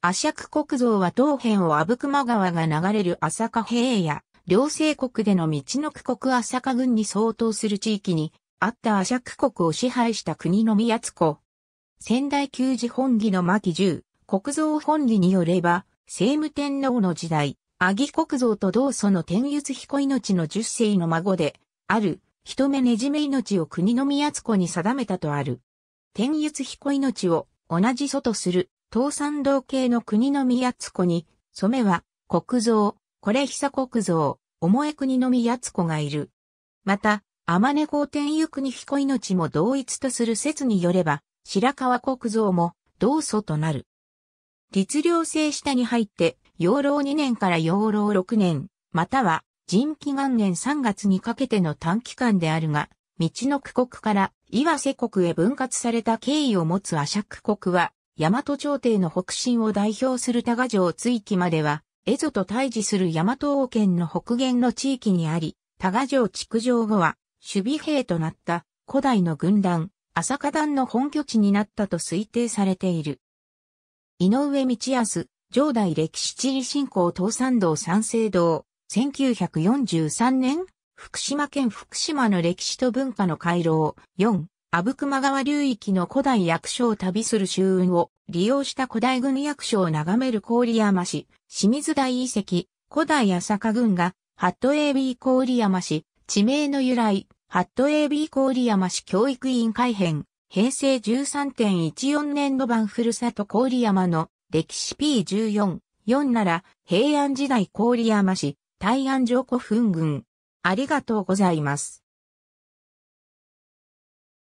阿釈国像は東辺を阿武隈川が流れる朝霞平野、両政国での道の区国朝霞郡に相当する地域に、あった阿釈国を支配した国の宮津湖。仙台旧寺本義の巻十、国像本義によれば、聖武天皇の時代、阿義国像と同祖の天 y 彦命の十世の孫で、ある、一目ねじめ命を国の宮津湖に定めたとある。天 y 彦命を同じ祖とする東山道系の国の宮津子に、染めは、国蔵、これ久国蔵、重え国の宮津子がいる。また、天根高天ゆ国彦命も同一とする説によれば、白川国蔵も同祖となる。律令制下に入って、養老2年から養老6年、または、人気元年3月にかけての短期間であるが、道の区国から岩瀬国へ分割された経緯を持つ阿釈国は、大和朝廷の北進を代表する多賀城追記までは、蝦夷と対峙する大和王権の北限の地域にあり、多賀城築城後は、守備兵となった古代の軍団、朝霞団の本拠地になったと推定されている。井上道康、上代歴史地理振興東山道三省堂、1943年、福島県福島の歴史と文化の回廊、4、阿武隈川流域の古代役所を旅する周運を利用した古代軍役所を眺める郡山市、清水大遺跡、古代浅香軍が、ハット AB 郡山市、地名の由来、ハット AB 郡山市教育委員会編、平成13.14年度版ふるさと郡山の歴史 P14、4なら平安時代郡山市、大安城古墳群。ありがとうございます。